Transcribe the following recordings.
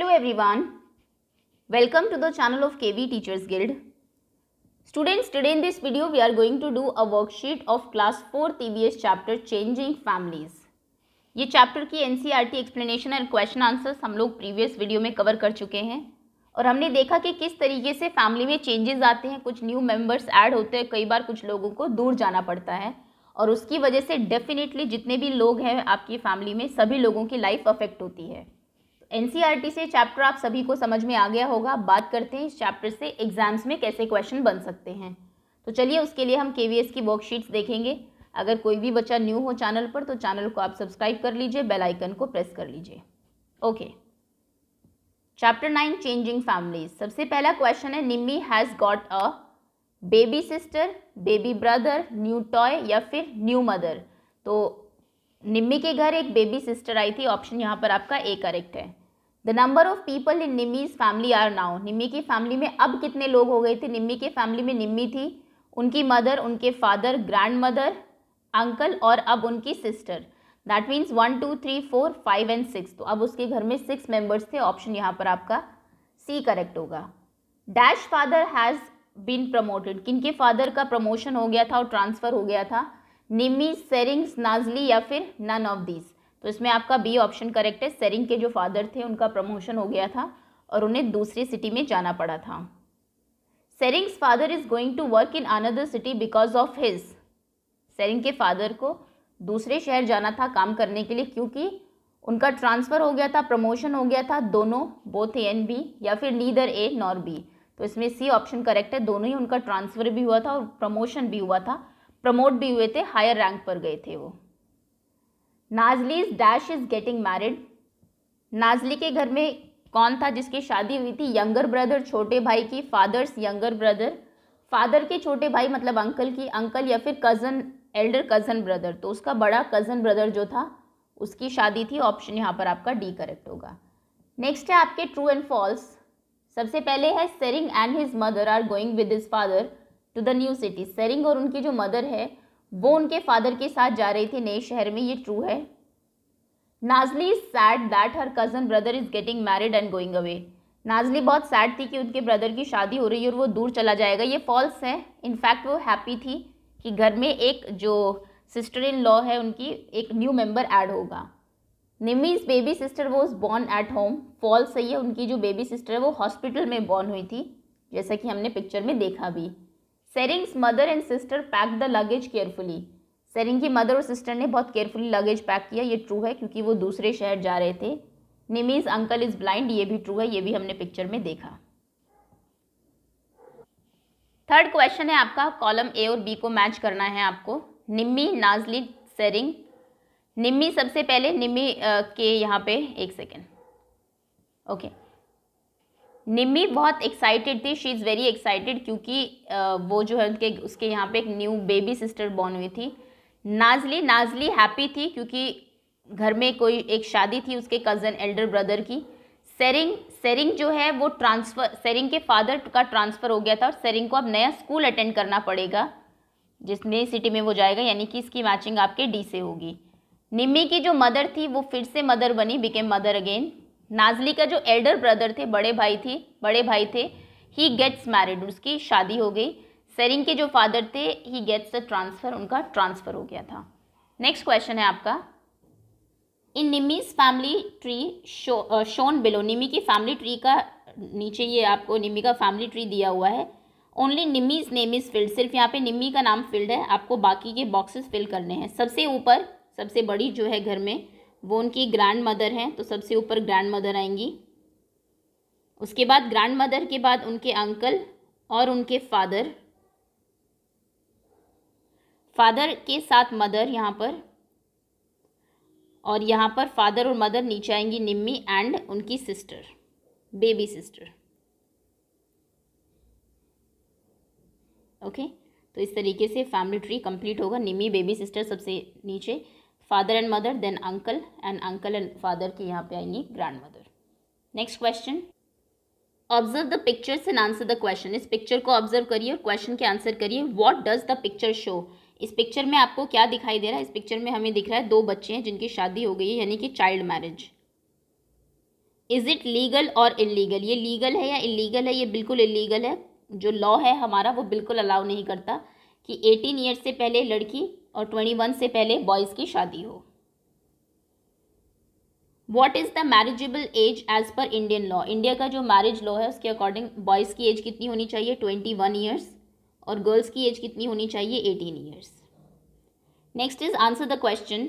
Hello everyone welcome to the channel of KV teachers guild students today in this video we are going to do a worksheet of class four TBS chapter changing families ये chapter की NCERT explanation and question answer हम लोग previous video में cover कर चुके हैं और हमने देखा कि किस तरीके से फैमिली में चेंजेस आते हैं कुछ न्यू मेंबर्स ऐड होते हैं कई बार कुछ लोगों को दूर जाना पड़ता है और उसकी वजह से डेफिनेटली जितने भी लोग हैं आपकी फैमिली में सभी लोगों की लाइफ अफेक्ट होती है एनसीईआरटी से चैप्टर आप सभी को समझ में आ गया होगा बात करते हैं इस चैप्टर से एग्जाम्स में कैसे क्वेश्चन बन सकते हैं तो चलिए उसके लिए हम के की वर्कशीट्स देखेंगे अगर कोई भी बच्चा न्यू हो चैनल पर तो चैनल को आप सब्सक्राइब कर लीजिए बेल आइकन को प्रेस कर लीजिए okay chapter nine changing families सबसे पहला क्वेश्चन है Nimmi has got a baby sister baby brother new toy या फिर न्यू मदर तो निम्मी के घर एक बेबी सिस्टर आई थी ऑप्शन यहाँ पर आपका ए करेक्ट है the number of people in Nimmi's family are now Nimmi की फैमिली में अब कितने लोग हो गए थे निम्मी की फैमिली में निम्मी थी उनकी मदर उनके फादर ग्रैंड मदर अंकल और अब उनकी sister that means one two three four five and six तो अब उसके घर में सिक्स मेंबर्स थे ऑप्शन यहाँ पर आपका सी करेक्ट होगा dash father has been promoted किन के फादर का प्रमोशन हो गया था और ट्रांसफ़र हो गया था निम्मी सेरिंग्स नाजली या फिर नन ऑफ दीज तो इसमें आपका बी ऑप्शन करेक्ट है सेरिंग के जो फादर थे उनका प्रमोशन हो गया था और उन्हें दूसरी सिटी में जाना पड़ा था Sering's father is going to work in another city because of his Sering के फादर को दूसरे शहर जाना था काम करने के लिए क्योंकि उनका ट्रांसफ़र हो गया था प्रमोशन हो गया था दोनों बोथ ए एंड बी या फिर नीदर ए नॉर बी तो इसमें सी ऑप्शन करेक्ट है दोनों ही उनका ट्रांसफ़र भी हुआ था और प्रमोशन भी हुआ था प्रमोट भी हुए थे हायर रैंक पर गए थे वो Nazli's dash is getting married Nazli के घर में कौन था जिसकी शादी हुई थी यंगर ब्रदर छोटे भाई की फादर्स यंगर ब्रदर फादर के छोटे भाई मतलब अंकल की अंकल या फिर कज़न एल्डर कज़न ब्रदर तो उसका बड़ा कज़न ब्रदर जो था उसकी शादी थी ऑप्शन यहाँ पर आपका डी करेक्ट होगा नेक्स्ट है आपके ट्रू एंड फॉल्स सबसे पहले है Sering and his mother are going with his father to the new city Sering और उनकी जो मदर है वो उनके फादर के साथ जा रही थी नए शहर में ये ट्रू है Nazli is sad that her cousin brother is getting married and going away Nazli बहुत सैड थी कि उनके ब्रदर की शादी हो रही है और वो दूर चला जाएगा ये फॉल्स है इनफैक्ट वो हैप्पी थी कि घर में एक जो सिस्टर इन लॉ है उनकी एक न्यू मेम्बर ऐड होगा Nimmi's baby sister was born at home false सही है उनकी जो बेबी सिस्टर है वो हॉस्पिटल में बॉर्न हुई थी जैसा कि हमने पिक्चर में देखा भी Sering's mother and sister pack the luggage carefully Sering की मदर और सिस्टर ने बहुत केयरफुली लगेज पैक किया ये ट्रू है क्योंकि वो दूसरे शहर जा रहे थे निमीज अंकल इज ब्लाइंड ये भी ट्रू है ये भी हमने पिक्चर में देखा थर्ड क्वेश्चन है आपका कॉलम ए और बी को मैच करना है आपको निम्मी नाजली सेरिंग निम्मी सबसे पहले निम्मी के यहाँ पे एक सेकेंड ओके okay. निम्मी बहुत एक्साइटेड थी शी इज़ वेरी एक्साइटेड क्योंकि वो जो है उनके उसके यहाँ पे एक न्यू बेबी सिस्टर बॉर्न हुई थी नाजली नाजली हैप्पी थी क्योंकि घर में कोई एक शादी थी उसके कज़न एल्डर ब्रदर की सेरिंग सेरिंग जो है वो ट्रांसफ़र सेरिंग के फादर का ट्रांसफ़र हो गया था और सेरिंग को अब नया स्कूल अटेंड करना पड़ेगा जिस नई सिटी में वो जाएगा यानी कि इसकी मैचिंग आपके डी से होगी निम्मी की जो मदर थी वो फिर से मदर बनी बिकेम मदर अगेन नाजली का जो एल्डर ब्रदर थे बड़े भाई थे बड़े भाई थे ही गेट्स मैरिड उसकी शादी हो गई सरिंग के जो फादर थे ही गेट्स द ट्रांसफ़र उनका ट्रांसफ़र हो गया था नेक्स्ट क्वेश्चन है आपका in Nimmi's family tree show shown below Nimmi की फैमिली ट्री का नीचे ये आपको निमी का फैमिली ट्री दिया हुआ है only Nimmi's name is filled सिर्फ यहाँ पे निमी का नाम फील्ड है आपको बाकी के बॉक्सेस फिल करने हैं सबसे ऊपर सबसे बड़ी जो है घर में वो उनकी ग्रैंड मदर हैं तो सबसे ऊपर ग्रैंड मदर आएंगी उसके बाद ग्रैंड मदर के बाद उनके अंकल और उनके फादर फादर के साथ मदर यहाँ पर और यहाँ पर फादर और मदर नीचे आएंगी निम्मी एंड उनकी सिस्टर बेबी सिस्टर ओके तो इस तरीके से फैमिली ट्री कंप्लीट होगा निम्मी बेबी सिस्टर सबसे नीचे father and mother then uncle and uncle and father के यहाँ पे आएंगे grandmother next question observe the pictures and answer the question इस पिक्चर को ऑब्जर्व करिए और क्वेश्चन के आंसर करिए what does the picture show इस पिक्चर में आपको क्या दिखाई दे रहा है इस पिक्चर में हमें दिख रहा है दो बच्चे हैं जिनकी शादी हो गई है यानी कि child marriage is it legal और इलीगल ये लीगल है या इलीगल है ये बिल्कुल इलीगल है जो लॉ है हमारा वो बिल्कुल अलाउ नहीं करता कि एटीन ईयर्स से पहले लड़की और ट्वेंटी वन से पहले बॉयज़ की शादी हो what is the marriageable age age per Indian law India का जो मैरिज लॉ है उसके अकॉर्डिंग बॉयज़ की एज कितनी होनी चाहिए ट्वेंटी वन ईयर्स और गर्ल्स की एज कितनी होनी चाहिए eighteen years next is answer the question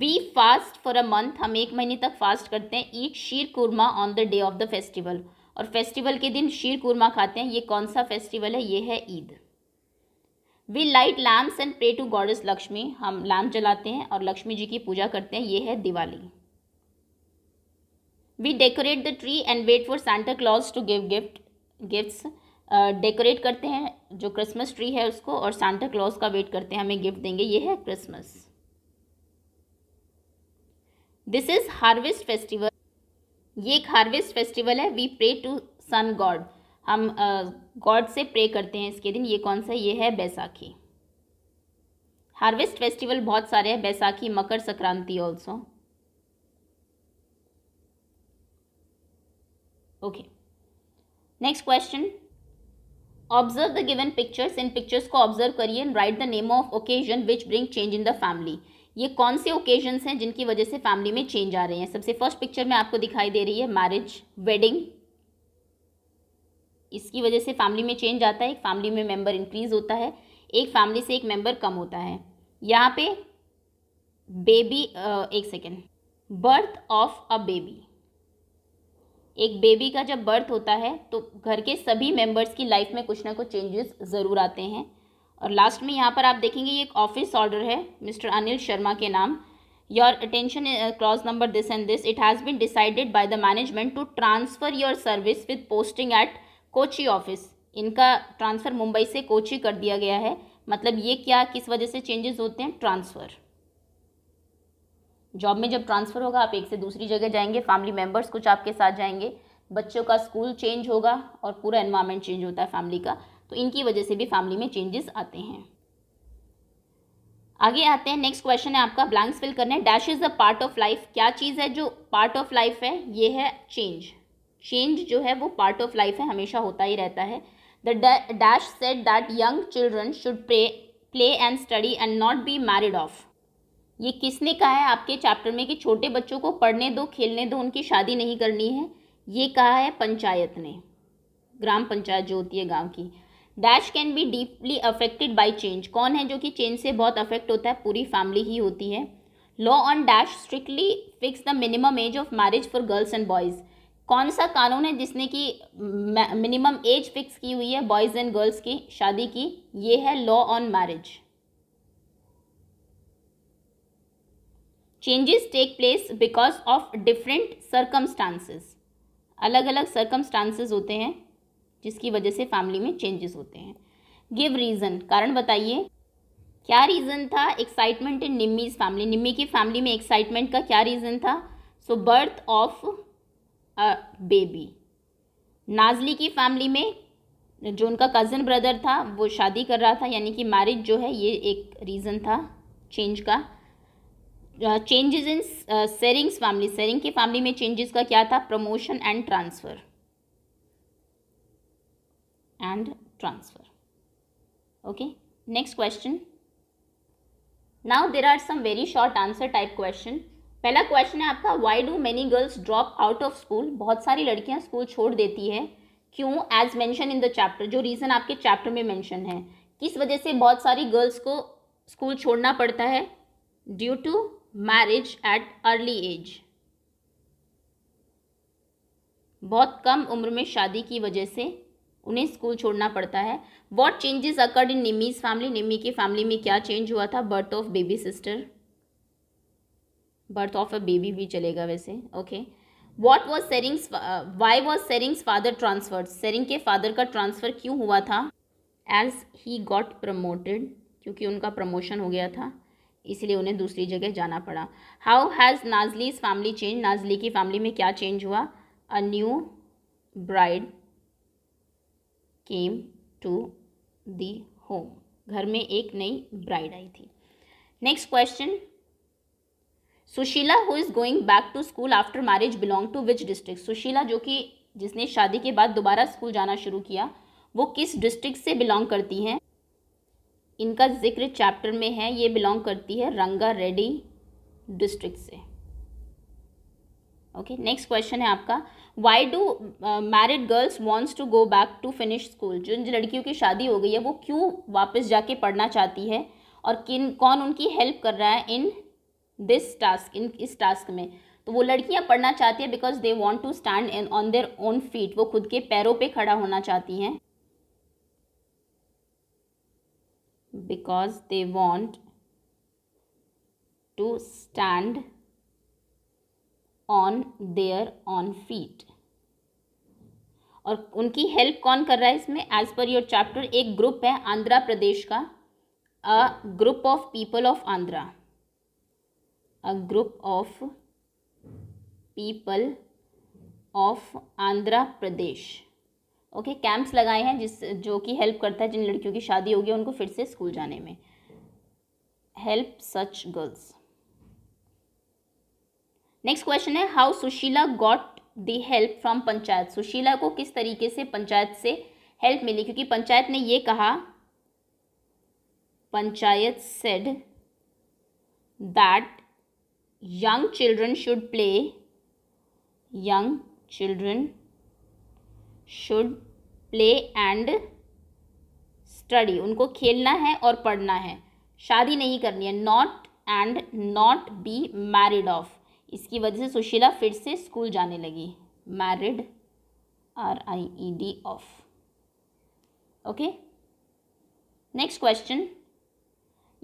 we fast for a month हम एक महीने तक फास्ट करते हैं eat sheer khurma on the day of the festival और फेस्टिवल के दिन शीर कुरमा खाते हैं ये कौन सा फेस्टिवल है ये है Eid we light lamps and pray to goddess Lakshmi हम लैम्प जलाते हैं और लक्ष्मी जी की पूजा करते हैं ये है Diwali we decorate the tree and wait for Santa Claus to give gift gifts decorate करते हैं जो क्रिसमस ट्री है उसको और सेंटा क्लॉज का वेट करते हैं हमें गिफ्ट देंगे ये है Christmas this is harvest festival ये एक हार्वेस्ट फेस्टिवल है we pray to sun god हम गॉड से प्रे करते हैं इसके दिन ये कौन सा ये है बैसाखी हार्वेस्ट फेस्टिवल बहुत सारे हैं Baisakhi Makar Sankranti also okay next question observe the given pictures इन पिक्चर्स को ऑब्जर्व करिए and write the name of occasion which bring change in the family ये कौन से ओकेजन्स हैं जिनकी वजह से फैमिली में चेंज आ रहे हैं सबसे फर्स्ट पिक्चर में आपको दिखाई दे रही है मैरिज वेडिंग इसकी वजह से फैमिली में चेंज आता है एक फैमिली में मेंबर इंक्रीज होता है एक फैमिली से एक मेंबर कम होता है यहाँ पे बेबी एक second birth of a baby एक बेबी का जब बर्थ होता है तो घर के सभी मेंबर्स की लाइफ में कुछ ना कुछ चेंजेस ज़रूर आते हैं और लास्ट में यहाँ पर आप देखेंगे ये एक ऑफिस ऑर्डर है मिस्टर अनिल शर्मा के नाम your attention cross number this and this it has been decided by the management to transfer your service with posting at Kochi office इनका ट्रांसफ़र मुंबई से कोची कर दिया गया है मतलब ये क्या किस वजह से चेंजेस होते हैं ट्रांसफ़र जॉब में जब ट्रांसफ़र होगा आप एक से दूसरी जगह जाएंगे फैमिली मेम्बर्स कुछ आपके साथ जाएंगे बच्चों का स्कूल चेंज होगा और पूरा इन्वायरमेंट चेंज होता है फैमिली का तो इनकी वजह से भी फैमिली में चेंजेस आते हैं आगे आते हैं नेक्स्ट क्वेश्चन है आपका ब्लैंक्स फिल करना है dash is a part of life क्या चीज़ है जो पार्ट ऑफ लाइफ है ये है चेंज चेंज जो है वो पार्ट ऑफ लाइफ है हमेशा होता ही रहता है the dash said that young children should pray play and study and not be married off ये किसने कहा है आपके चैप्टर में कि छोटे बच्चों को पढ़ने दो खेलने दो उनकी शादी नहीं करनी है ये कहा है पंचायत ने ग्राम पंचायत जो होती है गांव की dash can be deeply affected by change कौन है जो कि चेंज से बहुत अफेक्ट होता है पूरी फैमिली ही होती है law on dash strictly fix the minimum age of marriage for girls and boys कौन सा कानून है जिसने कि मिनिमम एज फिक्स की हुई है बॉयज़ एंड गर्ल्स की शादी की ये है law on marriage changes take place because of different circumstances अलग अलग सर्कमस्टांसेस होते हैं जिसकी वजह से फैमिली में चेंजेस होते हैं गिव रीज़न कारण बताइए क्या रीज़न था एक्साइटमेंट इन निम्मीज़ फैमिली निम्मी की फैमिली में एक्साइटमेंट का क्या रीज़न था so birth of a baby Nazli की फैमिली में जो उनका कज़न ब्रदर था वो शादी कर रहा था यानी कि मैरिज जो है ये एक रीज़न था चेंज का changes in Sering's family Sering की फैमिली में चेंजेस का क्या था promotion and transfer and transfer okay next question now there are some very short answer type question पहला क्वेश्चन है आपका why do many girls drop out of school बहुत सारी लड़कियां स्कूल छोड़ देती है क्यों as mentioned in the chapter जो रीज़न आपके चैप्टर में मैंशन है किस वजह से बहुत सारी गर्ल्स को स्कूल छोड़ना पड़ता है due to marriage at early age बहुत कम उम्र में शादी की वजह से उन्हें स्कूल छोड़ना पड़ता है what changes occurred in Nimmi's family Nimmi की फैमिली में क्या चेंज हुआ था birth of baby sister birth of a baby भी चलेगा वैसे okay what was Sering's why was Sering's father transfer Sering के फादर का ट्रांसफ़र क्यों हुआ था एज ही गॉट प्रमोटेड क्योंकि उनका प्रमोशन हो गया था इसलिए उन्हें दूसरी जगह जाना पड़ा how has Nazli's family change Nazli की फैमिली में क्या चेंज हुआ a new bride came to the home घर में एक नई ब्राइड आई थी next question Sushila who is going back to school after marriage belong to which district Sushila जो कि जिसने शादी के बाद दोबारा स्कूल जाना शुरू किया वो किस डिस्ट्रिक्ट से बिलोंग करती हैं इनका जिक्र चैप्टर में है ये बिलोंग करती है रंगा रेड्डी डिस्ट्रिक्ट से ओके नेक्स्ट क्वेश्चन है आपका why do married girls wants to go back to finish school जिन लड़कियों की शादी हो गई है वो क्यों वापस जाके पढ़ना चाहती है और किन कौन उनकी हेल्प कर रहा है इन दिस टास्क इन इस टास्क में तो वो लड़कियां पढ़ना चाहती है because they want to stand in on their own feet वो खुद के पैरों पे खड़ा होना चाहती हैं because they want to stand on their own feet और उनकी हेल्प कौन कर रहा है इसमें एज पर योर चैप्टर एक ग्रुप है आंध्रा प्रदेश का a group of people of Andhra a group of people of Andhra Pradesh okay okay, camps लगाए हैं जिस जो कि हेल्प करता है जिन लड़कियों की शादी होगी उनको फिर से स्कूल जाने में help such girls next question है how Sushila got the help from panchayat Sushila को किस तरीके से पंचायत से हेल्प मिली क्योंकि पंचायत ने ये कहा panchayat said that young children should play young children should play and study उनको खेलना है और पढ़ना है शादी नहीं करनी है not and not be married off इसकी वजह से सुशीला फिर से स्कूल जाने लगी married R I E D off okay next question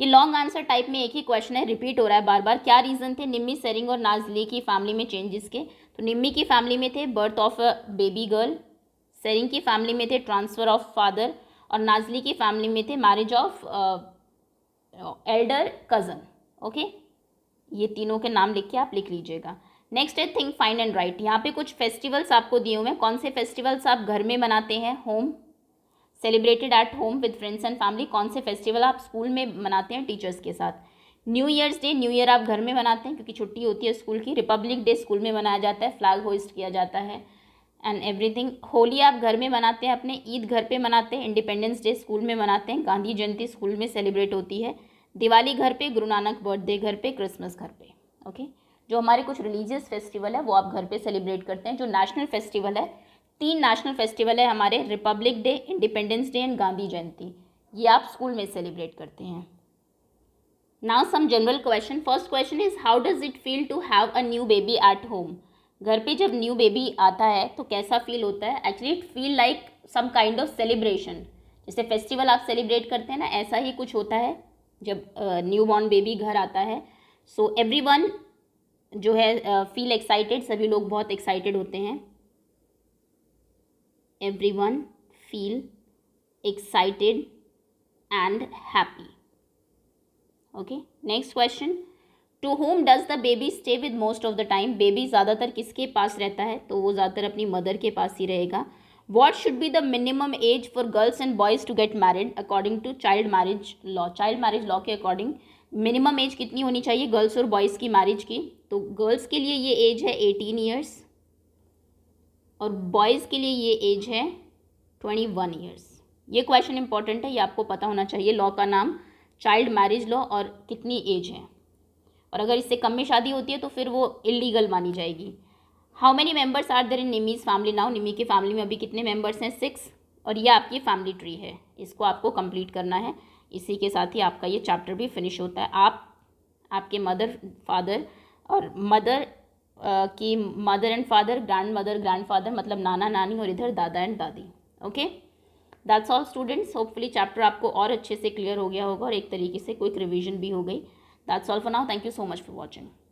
ये लॉन्ग आंसर टाइप में एक ही क्वेश्चन है रिपीट हो रहा है बार बार क्या रीज़न थे निम्मी सेरिंग और नाजली की फैमिली में चेंजेस के तो निम्मी की फैमिली में थे birth of a baby girl Sering की फैमिली में थे ट्रांसफ़र ऑफ फादर और नाजली की फैमिली में थे marriage of elder cousin okay ये तीनों के नाम लिख के आप लिख लीजिएगा नेक्स्ट है थिंक फाइन एंड राइट यहाँ पे कुछ फेस्टिवल्स आपको दिए हुए हैं कौन से फेस्टिवल्स आप घर में मनाते हैं home celebrated at home with friends and family कौन से फेस्टिवल आप स्कूल में मनाते हैं टीचर्स के साथ new year's day new year आप घर में मनाते हैं क्योंकि छुट्टी होती है स्कूल की रिपब्लिक डे स्कूल में मनाया जाता है फ्लैग होस्ट किया जाता है एंड एवरीथिंग होली आप घर में मनाते हैं अपने ईद घर पे मनाते हैं इंडिपेंडेंस डे स्कूल में मनाते हैं गांधी जयंती स्कूल में सेलिब्रेट होती है दिवाली घर पे गुरु नानक बर्थडे घर पे क्रिसमस घर पे ओके okay? जो हमारे कुछ रिलीजियस फेस्टिवल है वो आप घर पे सेलिब्रेट करते हैं जो नेशनल फेस्टिवल है तीन नेशनल फेस्टिवल है हमारे republic day independence day and Gandhi Jayanti ये आप स्कूल में सेलिब्रेट करते हैं now some general question first question is how does it feel to have a new baby at home घर पे जब न्यू बेबी आता है तो कैसा फील होता है actually it feel like some kind of celebration जैसे फेस्टिवल आप सेलिब्रेट करते हैं ना ऐसा ही कुछ होता है जब न्यू बॉर्न बेबी घर आता है सो एवरी वन जो है फील uh, एक्साइटेड सभी लोग बहुत एक्साइटेड होते हैं everyone feel excited and happy okay next question to whom does the baby stay with most of the time baby ज़्यादातर किसके पास रहता है तो वो ज़्यादातर अपनी मदर के पास ही रहेगा what should be the minimum age for girls and boys to get married according to child marriage law child marriage law के अकॉर्डिंग मिनिमम एज कितनी होनी चाहिए गर्ल्स और बॉयज़ की मैरिज की तो गर्ल्स के लिए ये एज है एटीन ईयर्स और बॉयज़ के लिए ये एज है ट्वेंटी वन ईयर्स ये क्वेश्चन इंपॉर्टेंट है ये आपको पता होना चाहिए लॉ का नाम चाइल्ड मैरिज लॉ और कितनी एज है और अगर इससे कम में शादी होती है तो फिर वो इलीगल मानी जाएगी how many members are there in Nimi's family now Nimi की फैमिली में अभी कितने मेम्बर्स हैं सिक्स और ये आपकी फैमिली ट्री है इसको आपको कंप्लीट करना है इसी के साथ ही आपका ये चैप्टर भी फिनिश होता है आप आपके मदर फादर और मदर कि mother and father grand mother grand father मतलब नाना नानी और इधर दादा एंड दादी okay that's all students hopefully chapter आपको और अच्छे से क्लियर हो गया होगा और एक तरीके से क्विक रिविजन भी हो गई that's all for now thank you so much for watching